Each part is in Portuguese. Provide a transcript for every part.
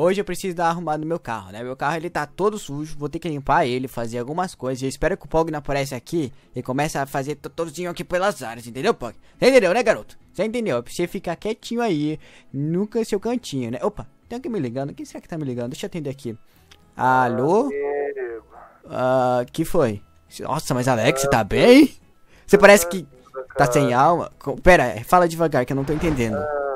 Hoje eu preciso dar uma arrumada no meu carro, né? Meu carro ele tá todo sujo, vou ter que limpar ele, fazer algumas coisas. Eu espero que o Pog não apareça aqui e comece a fazer todozinho aqui pelas áreas, entendeu, Pog? Você entendeu, né, garoto? Você entendeu? Precisa você ficar quietinho aí, nunca seu cantinho, né? Opa, tem alguém me ligando? Quem será que tá me ligando? Deixa eu atender aqui. Alô? Ah, ah que foi? Nossa, mas Alex, você tá ah, bem? Você tá parece que tá sem alma. Pera, fala devagar que eu não tô entendendo. Ah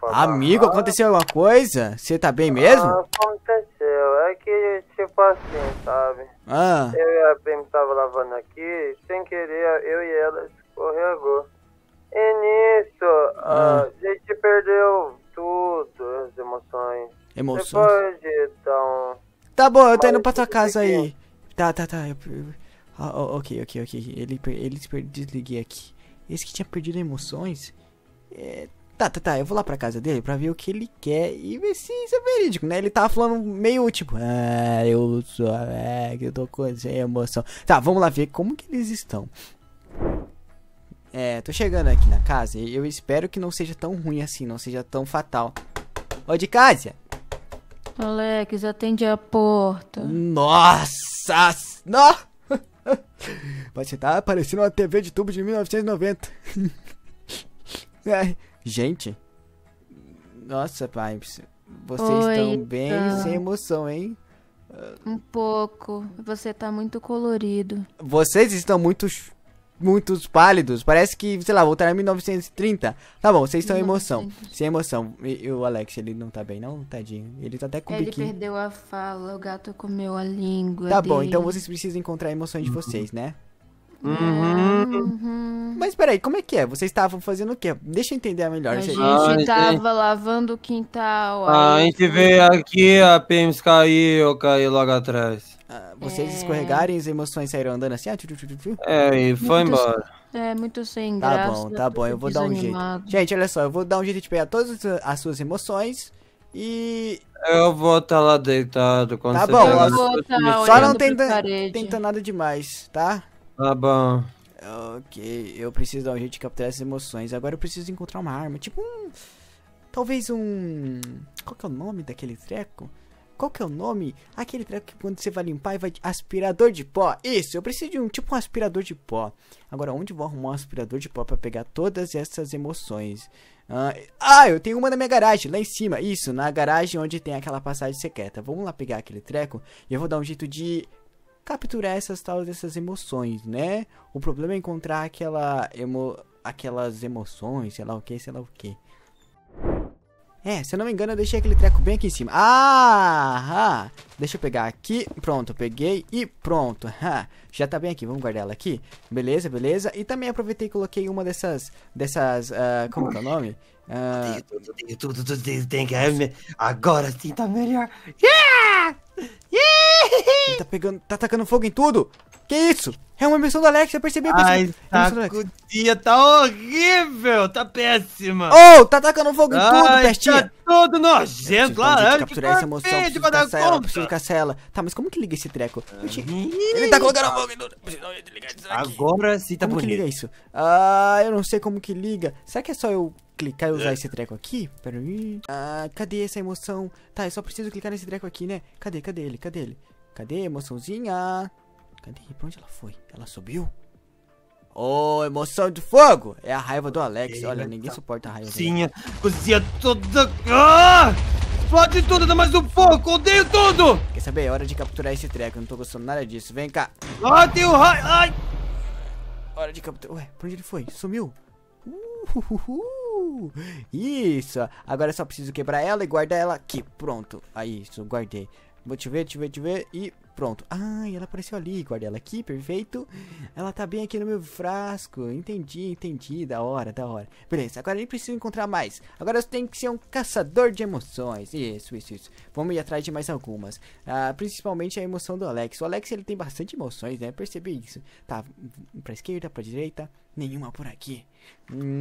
falar. Amigo, aconteceu alguma coisa? Você tá bem mesmo? Ah, aconteceu. É que, tipo assim, sabe? Ah. Eu e a prima tava lavando aqui, sem querer, eu e ela escorregou. E nisso, ah. a gente perdeu tudo, as emoções. Emoções? Depois de tão... Tá bom, eu tô indo pra tua casa aí. Tá, tá, tá. Eu... Ah, ok, ok, ok. Ele, ele desliguei aqui. Esse que tinha perdido emoções... É, Tá, tá, tá, eu vou lá pra casa dele pra ver o que ele quer e ver se isso é verídico, né? Ele tava tá falando meio tipo, ah, eu sou, é, que eu tô com essa emoção. Tá, vamos lá ver como que eles estão. É, tô chegando aqui na casa e eu espero que não seja tão ruim assim, não seja tão fatal. Ô, de casa! Alex, atende a porta. Nossa! Não! Você tá parecendo uma TV de tubo de 1990. Gente. Nossa, pai. Vocês Oi, estão bem tá. sem emoção, hein? Um pouco. Você tá muito colorido. Vocês estão muito muito pálidos. Parece que, sei lá, voltaram a 1930. Tá bom, vocês estão em emoção. Sem emoção. E, o Alex, ele não tá bem, não? Tadinho. Ele tá até com ele Ele perdeu a fala, o gato comeu a língua. Tá dele. bom, então vocês precisam encontrar emoções de uhum. vocês, né? Uhum. uhum. Mas peraí, como é que é? Vocês estavam fazendo o quê? Deixa eu entender melhor. A gente, gente ah, tava lavando o quintal. A, ah, a gente, veio aqui, a PMs caiu, eu caí logo atrás. Ah, vocês é... e as emoções saíram andando assim? Ah, tiu, tiu, tiu, é, e foi muito embora. Sem, é, muito sem tá graça. Tá bom, tá bom, eu vou dar um jeito. Gente, olha só, eu vou dar um jeito de pegar todas as suas emoções e. Eu vou estar tá lá deitado quando tá você bom, Tá bom, só não tenta, tenta nada demais, tá? Tá bom. Ok, eu preciso dar um jeito de capturar essas emoções. Agora eu preciso encontrar uma arma, tipo um... Talvez um... Qual que é o nome daquele treco? Qual que é o nome? Aquele treco que quando você vai limpar e vai... Aspirador de pó. Isso, eu preciso de um tipo um aspirador de pó. Agora, onde vou arrumar um aspirador de pó para pegar todas essas emoções? Ah, ah, eu tenho uma na minha garagem, lá em cima. Isso, na garagem onde tem aquela passagem secreta. Vamos lá pegar aquele treco e eu vou dar um jeito de capturar essas tal dessas emoções, né? O problema é encontrar aquela emo, aquelas emoções, sei lá o que, sei lá o que. É, se eu não me engano, eu deixei aquele treco bem aqui em cima. Ah! deixa eu pegar aqui. Pronto, peguei e pronto. já tá bem aqui, vamos guardar ela aqui. Beleza, beleza. E também aproveitei e coloquei uma dessas... Dessas... Uh, como que é o nome? Uh... que... Agora sim tá melhor. Yeah! Ele tá pegando. Tá atacando fogo em tudo! Que isso? É uma missão do Alex, eu percebi, eu percebi. Ai, é tá horrível, tá péssima. Oh, tá atacando fogo em tudo, Ai, tá pestinha. Tá todo nojento, claro. Eu preciso capturar essa emoção, preciso caçar ela, preciso caçar ela. Tá, mas como que liga esse treco? Ele tá colocando fogo em tudo. Agora sim tá como bonito. Como que liga isso? Ah, eu não sei como que liga. Será que é só eu clicar e usar é. esse treco aqui? Pera aí. Ah, cadê essa emoção? Tá, eu só preciso clicar nesse treco aqui, né? Cadê, cadê ele, cadê ele? Cadê, emoçãozinha? Cadê? Pra onde ela foi? Ela subiu? Ô, oh, emoção de fogo! É a raiva do Alex. Olha, né? ninguém tá suporta a raiva Cozinha, cozinha toda... Ah! Explode tudo, dá mais um pouco, odeio tudo! Quer saber? É hora de capturar esse treco, não tô gostando nada disso. Vem cá. Ah, tem o raio... Ai! Hora de capturar... Ué, pra onde ele foi? Sumiu. Uhuhuhu. Isso! Agora só preciso quebrar ela e guardar ela aqui. Pronto. Aí, isso, guardei. Vou te ver, te ver, te ver e pronto. Ah, ela apareceu ali, guarda ela aqui, perfeito. Ela tá bem aqui no meu frasco. Entendi, entendi, da hora, da hora. Beleza, agora nem preciso encontrar mais. Agora eu tenho que ser um caçador de emoções. Isso, isso, isso. Vamos ir atrás de mais algumas. Ah, principalmente a emoção do Alex. O Alex, ele tem bastante emoções, né? Percebi isso. Tá, pra esquerda, pra direita. Nenhuma por aqui. Hum,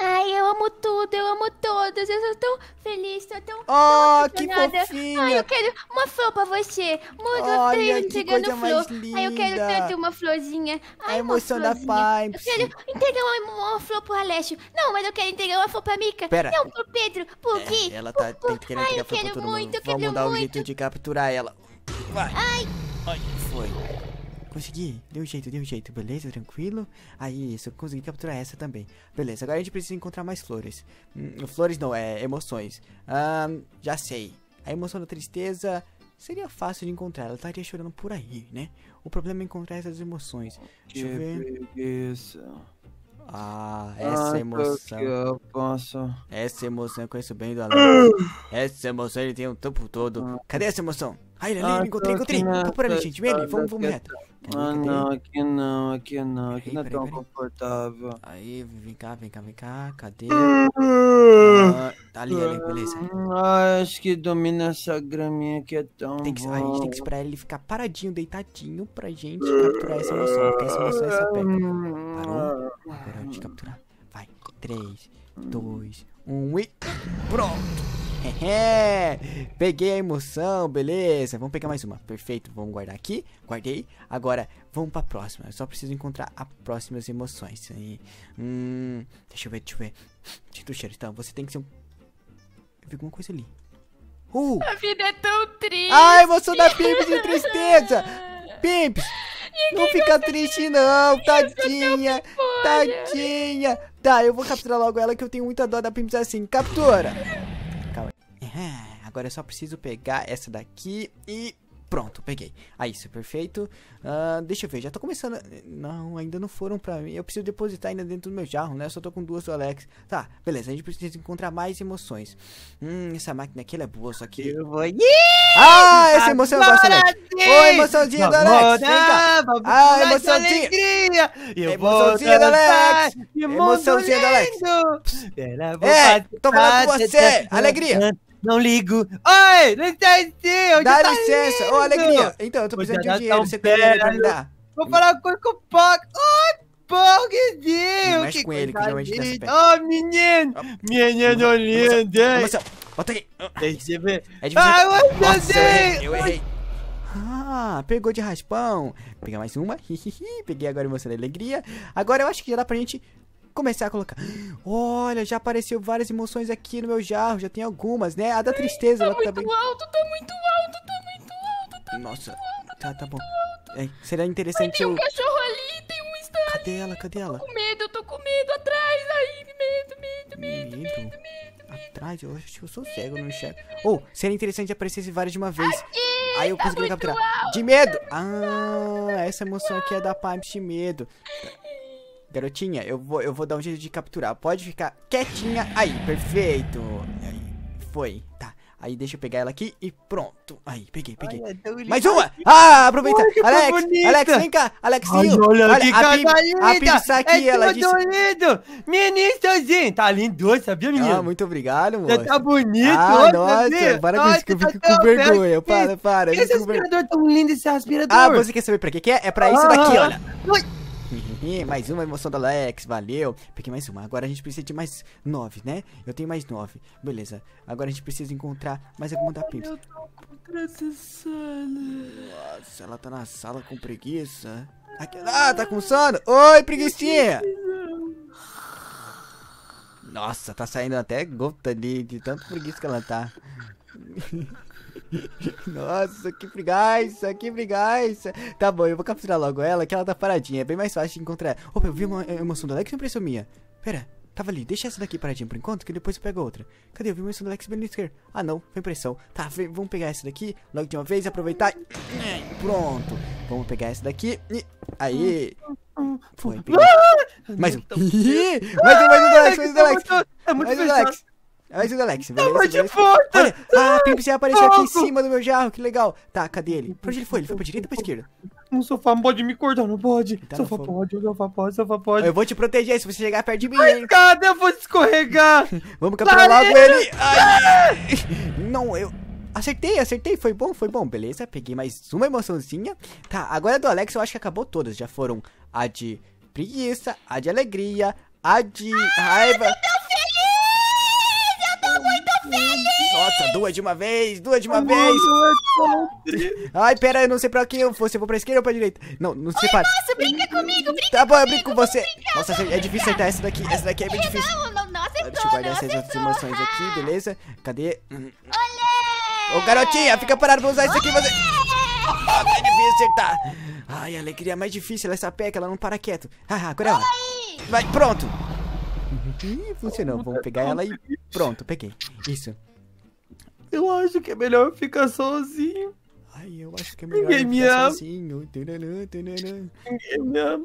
Ai, eu amo tudo, eu amo todas. Eu sou tão feliz, sou tão. Oh, tão que fofinha! Ai, eu quero uma flor pra você. Muda eu que entregando coisa flor. mais linda. Ai, eu quero tanto uma florzinha. Ai, a emoção da paz. Eu quero entregar uma, uma flor pro Alessio. Não, mas eu quero entregar uma flor pra Mica. Pera. Não, pro Pedro, pro Gui. É, ela tá pro, pro... querendo entregar flor pra todo muito, mundo. Vamos dar um jeito de capturar ela. Vai. Ai. Ai, foi consegui. Deu jeito, deu jeito. Beleza, tranquilo. Aí, isso, consegui capturar essa também. Beleza, agora a gente precisa encontrar mais flores. Hum, flores não, é emoções. já sei. A emoção da tristeza seria fácil de encontrar. Ela estaria chorando por aí, né? O problema é encontrar essas emoções. Deixa eu ver. Beleza. Ah, ah, essa ah, emoção. eu posso. Essa emoção, eu conheço bem do Alan. essa emoção ele tem o tempo todo. Ah. Cadê essa emoção? Ai, ele ali, ah, encontrei, encontrei. Tô por ali, gente. Vem ali, vamos, vamos reto. Tá. Ah, não, aqui não, aqui não, aqui não é tão confortável. Aí, vem cá, vem cá, vem cá. Cadê? Ah, Tá ali, ali, é hum, beleza. Ah, acho que domina essa graminha aqui é tão. Tem que, a gente tem que esperar ele ficar paradinho, deitadinho, pra gente capturar essa emoção. Porque essa emoção é essa pega. Parou? Agora de capturar. Vai. 3, 2, 1 e. Pronto! É, peguei a emoção, beleza. Vamos pegar mais uma. Perfeito, vamos guardar aqui. Guardei. Agora, vamos pra próxima. Eu só preciso encontrar as próximas emoções. E, hum, deixa eu ver, deixa eu ver. Sinto o cheiro. Então, você tem que ser um Vi alguma coisa ali. Uh! A vida é tão triste. Ai, emoção da Pimps de tristeza. Pimps, não fica triste de... não, tadinha. Tadinha. Tá, eu vou capturar logo ela que eu tenho muita dó da Pimps assim. Captura. Calma. É, agora eu só preciso pegar essa daqui e Pronto, peguei. Aí, ah, isso, perfeito. Uh, deixa eu ver, já tô começando. Não, ainda não foram pra mim. Eu preciso depositar ainda dentro do meu jarro, né? Eu só tô com duas do Alex. Tá, beleza, a gente precisa encontrar mais emoções. Hum, essa máquina aqui é boa, só que. Eu vou. Ah, essa emoção Agora eu gosto, Alex. Sim. Ah, emoçãozinha do Alex. Vem cá. Ah, emoçãozinha. Alegria. Eu emoçãozinha do Alex. Emoçãozinha do Alex. Pss, é, tô falando com você. Alegria não ligo. Oi, não entendi. Onde Dá tá licença. Ô, oh, Alegria. Então, eu tô precisando de um dinheiro. Você tem dinheiro pra me dar? Vou falar uma coisa com o Poc. Oi, Pogdinho. Mexe que com ele, que realmente tá se Ô, oh, menino. Menino lindo. Bota aqui. Deixa eu ver. É difícil. Ai, ah, eu errei. Eu errei. Ah, pegou de raspão. Vou pegar mais uma. Peguei agora emoção da alegria. Agora eu acho que já dá pra gente comecei a colocar. Olha, já apareceu várias emoções aqui no meu jarro, já tem algumas, né? A da tristeza, Ai, tá ela muito Alto, tá muito alto, tá muito alto, tá Nossa, muito alto. Nossa, tá, tá, tá bom. É, seria interessante Ai, tem um eu... cachorro ali, tem um estranho. Cadê ela, cadê ela? Eu tô com medo, eu tô com medo, atrás, aí, medo, medo, medo, medo, medo, medo. Atrás? Eu acho que eu sou cego, medo, não enxergo. Ou, oh, seria interessante aparecesse várias de uma vez. Aqui! Aí eu tá consegui capturar. Alto, de medo! Tá ah, essa emoção aqui é da parte de medo. Garotinha, eu vou, eu vou dar um jeito de capturar. Pode ficar quietinha. Aí, perfeito. Aí, foi. Tá. Aí deixa eu pegar ela aqui e pronto. Aí, peguei, peguei. Mais uma! Ah, aproveita! Olha, Alex, Alex, vem cá! Alex, Ai, olha, olha que a Pim, a Pim aqui, é ela disse... lindo! Ministrozinho! Tá lindo, sabia, menino? Ah, muito obrigado, tá moço. Você tá bonito, ah, nossa, para com isso que eu fico tá com vergonha. Para, para. esse aspirador ver... tão lindo, esse aspirador? Ah, você quer saber pra que que é? É pra ah, isso daqui, olha. Ui mais uma emoção da Alex, valeu. Peguei mais uma. Agora a gente precisa de mais nove, né? Eu tenho mais nove. Beleza. Agora a gente precisa encontrar mais alguma da Pimps. Nossa, ela tá na sala com preguiça. Aqui... Ah, tá com sono? Oi, preguiçinha! Nossa, tá saindo até gota de, de tanto preguiça que ela tá. Nossa, que preguiça, que preguiça. Tá bom, eu vou capturar logo ela, que ela tá paradinha. É bem mais fácil de encontrar. Opa, eu vi uma emoção do Alex, impressão minha. Pera, Tava ali, deixa essa daqui paradinha por enquanto, que depois eu pego outra. Cadê? Eu vi uma emoção? do Alex bem esquerda. Ah, não, foi impressão. Tá, vem, vamos pegar essa daqui, logo de uma vez, aproveitar. Né, pronto. Vamos pegar essa daqui. e Aí. Foi, peguei. Ah! Então, mais um. mais um, mais um do Alex, tá tá mais um do Alex. Mais um do Alex. Mas o Alex, beleza? de porta! Olha, ah, você apareceu aqui em cima do meu jarro, que legal. Tá, cadê ele? Pra onde ele foi? Ele foi pra direita ou pra esquerda? Um sofá pode me cortar, não pode. Tá sofá pode, sofá pode, sofá pode. Eu vou te proteger se você chegar perto de mim, Ai, Cara, eu vou escorregar! Vamos capturar logo ele! Ai. Ah! não, eu... Acertei, acertei, foi bom, foi bom, beleza, peguei mais uma emoçãozinha Tá, agora do Alex eu acho que acabou todas, já foram a de preguiça, a de alegria, a de raiva Nossa, duas de uma vez, duas de uma vez. Ai, pera, eu não sei pra que eu vou. Se eu vou pra esquerda ou pra direita. Não, não sei separa. Nossa, brinca hum, comigo, brinca Tá bom, eu brinco com você. Nossa, é difícil acertar essa daqui. Essa daqui é bem difícil. Não, não, não acertou, Deixa eu guardar essas outras emoções aqui, ah. beleza? Cadê? Olê! Ô, garotinha, fica parado, vou usar isso aqui. Você... Oh, que difícil acertar. Ai, a alegria mais difícil, é essa peca, ela não para quieto. Haha, ah, agora ela. Vai, pronto. Ih, funcionou. Vamos pegar ela e pronto, peguei. Isso. Eu acho que é melhor ficar sozinho. Ai, eu acho que é melhor Ninguém me ama. sozinho. Tarará, Ninguém me ama.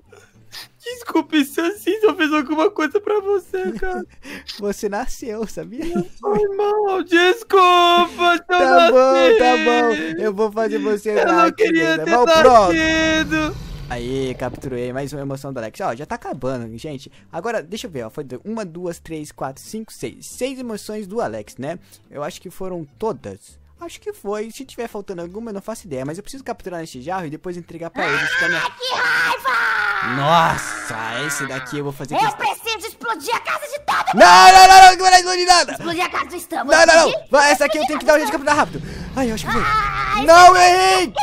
Desculpe se assim se eu fiz alguma coisa pra você, cara. você nasceu, sabia? Foi mal, desculpa, eu Tá nasci. bom, tá bom. Eu vou fazer você eu Eu não queria ter nascido. Pronto. Aí, capturei mais uma emoção do Alex. Ó, já tá acabando, gente. Agora, deixa eu ver, ó. Foi uma, duas, três, quatro, cinco, seis. Seis emoções do Alex, né? Eu acho que foram todas. Acho que foi. Se tiver faltando alguma, eu não faço ideia. Mas eu preciso capturar este jarro e depois entregar pra ele. Ah, minha... que raiva! Nossa, esse daqui eu vou fazer... Eu preciso explodir a casa de todo mundo! Não, não, não, não, não vai explodir nada! Explodir a casa do Estamos. Não, não, não. Vai, essa aqui eu tenho que dar um jeito de capturar rápido. Ai, eu acho que foi. Ah, não, eu errei!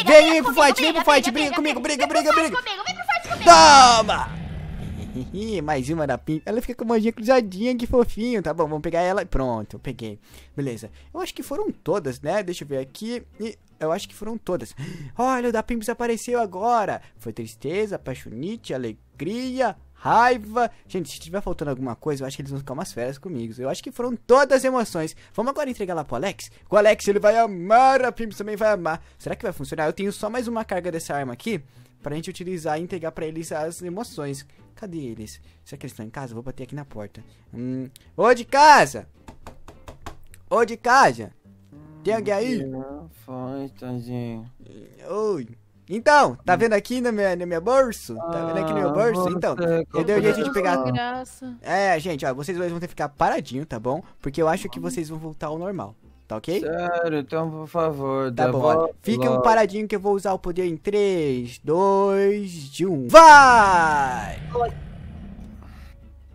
briga, vem, vem pro fight, vem pro fight, briga, comigo, briga, briga, briga. Vem pro fight comigo, Toma! Mais uma da pinta. Ela fica com a mãozinha cruzadinha, que fofinho. Tá bom, vamos pegar ela. Pronto, peguei. Beleza. Eu acho que foram todas, né? Deixa eu ver aqui. E eu acho que foram todas. Olha, o da Pimps apareceu agora. Foi tristeza, apaixonite, alegria, raiva. Gente, se tiver faltando alguma coisa, eu acho que eles vão ficar umas férias comigo. Eu acho que foram todas as emoções. Vamos agora entregar lá pro Alex? O Alex, ele vai amar, a Pimps também vai amar. Será que vai funcionar? Eu tenho só mais uma carga dessa arma aqui pra gente utilizar e entregar pra eles as emoções. Cadê eles? Será que eles estão em casa? Eu vou bater aqui na porta. Hum. Ô, de casa! Ô, de casa! Tem alguém aí? Não foi, Tadinho. Oi. Então, tá hum. vendo aqui no meu, no meu bolso? Tá vendo aqui no meu ah, bolso? Então, é, eu dei o jeito de pegar. É, gente, ó, vocês dois vão ter que ficar paradinho, tá bom? Porque eu acho que vocês vão voltar ao normal. Tá ok? Sério, então por favor, Tá bom, ó. Fiquem um paradinho que eu vou usar o poder em 3, 2, 1. Vai!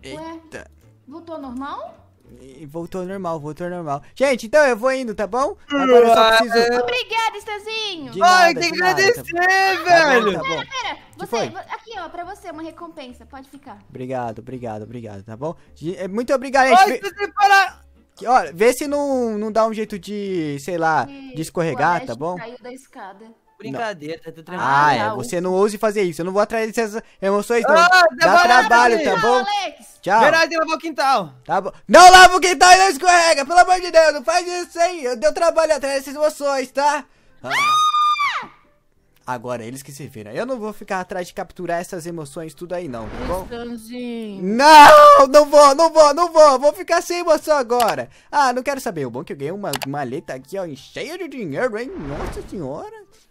Eita. Ué, voltou normal? E voltou ao normal, voltou ao normal. Gente, então eu vou indo, tá bom? Agora eu só ah, preciso. É. Obrigada, Estazinho! De Ai, tem que tá agradecer, velho! Tá bom, tá bom. Pera, pera! Você, aqui, ó, pra você, uma recompensa, pode ficar. Obrigado, obrigado, obrigado, tá bom? Eh, muito obrigado, gente. Ai, você para... Olha, vê se não, não dá um jeito de, sei lá, de escorregar, tá bom? Caiu da escada. Brincadeira, tá ah, tranquilo. Ah, é. Você não ouse fazer isso. Eu não vou atrair essas emoções, não. Ah, Dá trabalho, tá bom? Alex. Tchau. Verdade, o quintal. Tá bom. Não lava o quintal e não escorrega, pelo amor de Deus. Não faz isso aí. Eu deu trabalho atrás dessas emoções, tá? Ah. Agora, eles que se viram. Eu não vou ficar atrás de capturar essas emoções tudo aí, não, tá bom? Não, não vou, não vou, não vou. Vou ficar sem emoção agora. Ah, não quero saber. O bom é que eu ganhei uma maleta aqui, ó, cheia de dinheiro, hein? Nossa senhora.